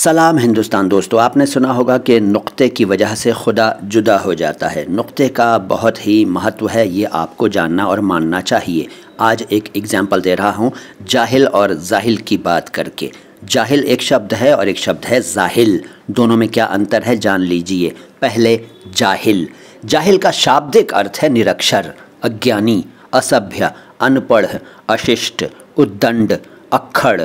सलाम हिंदुस्तान दोस्तों आपने सुना होगा कि नुक्ते की वजह से खुदा जुदा हो जाता है नुक्ते का बहुत ही महत्व है ये आपको जानना और मानना चाहिए आज एक एग्ज़ाम्पल दे रहा हूँ जाहिल और जाहिल की बात करके जाहिल एक शब्द है और एक शब्द है जाहिल दोनों में क्या अंतर है जान लीजिए पहले जाहिल जाहिल का शाब्दिक अर्थ है निरक्षर अज्ञानी असभ्य अनपढ़ अशिष्ट उद्दंड अक्खड़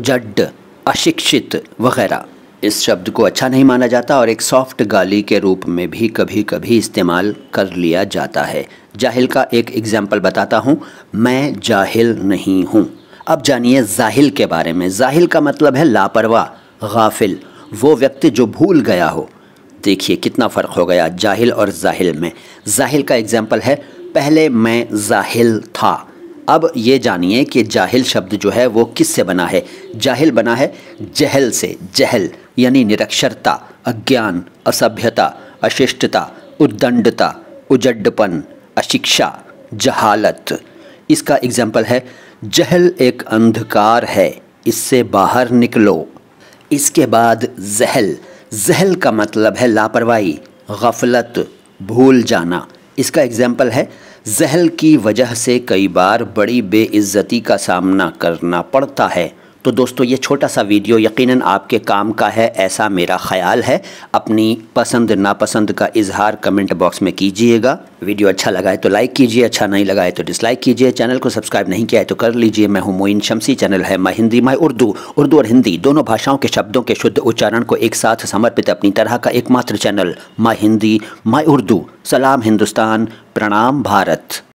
उजड्ड अशिक्षित वगैरह इस शब्द को अच्छा नहीं माना जाता और एक सॉफ्ट गाली के रूप में भी कभी कभी इस्तेमाल कर लिया जाता है जाहिल का एक एग्जाम्पल बताता हूँ मैं जाहिल नहीं हूँ अब जानिए जाहिल के बारे में जाहिल का मतलब है लापरवाह गाफिल वो व्यक्ति जो भूल गया हो देखिए कितना फ़र्क हो गया जाहिल और जाहिल में जाहिल का एग्ज़ाम्पल है पहले मैं जाहिल था अब ये जानिए कि जाहिल शब्द जो है वो किस से बना है जाहिल बना है जहल से जहल यानी निरक्षरता अज्ञान असभ्यता अशिष्टता उद्दंडता उजड्डपन अशिक्षा जहालत इसका एग्जाम्पल है जहल एक अंधकार है इससे बाहर निकलो इसके बाद जहल जहल का मतलब है लापरवाही गफलत भूल जाना इसका एग्जाम्पल है जहल की वजह से कई बार बड़ी बेइज्जती का सामना करना पड़ता है तो दोस्तों ये छोटा सा वीडियो यकीनन आपके काम का है ऐसा मेरा ख्याल है अपनी पसंद नापसंद का इजहार कमेंट बॉक्स में कीजिएगा वीडियो अच्छा लगा है तो लाइक कीजिए अच्छा नहीं लगा है तो डिसलाइक कीजिए चैनल को सब्सक्राइब नहीं किया है तो कर लीजिए मैं हूँ मोइन शमसी चैनल है मैं हिंदी मैं उर्दू उर्दू और हिंदी दोनों भाषाओं के शब्दों के शुद्ध उच्चारण को एक साथ समर्पित अपनी तरह का एकमात्र चैनल मैं हिंदी मैं उर्दू सलाम हिंदुस्तान प्रणाम भारत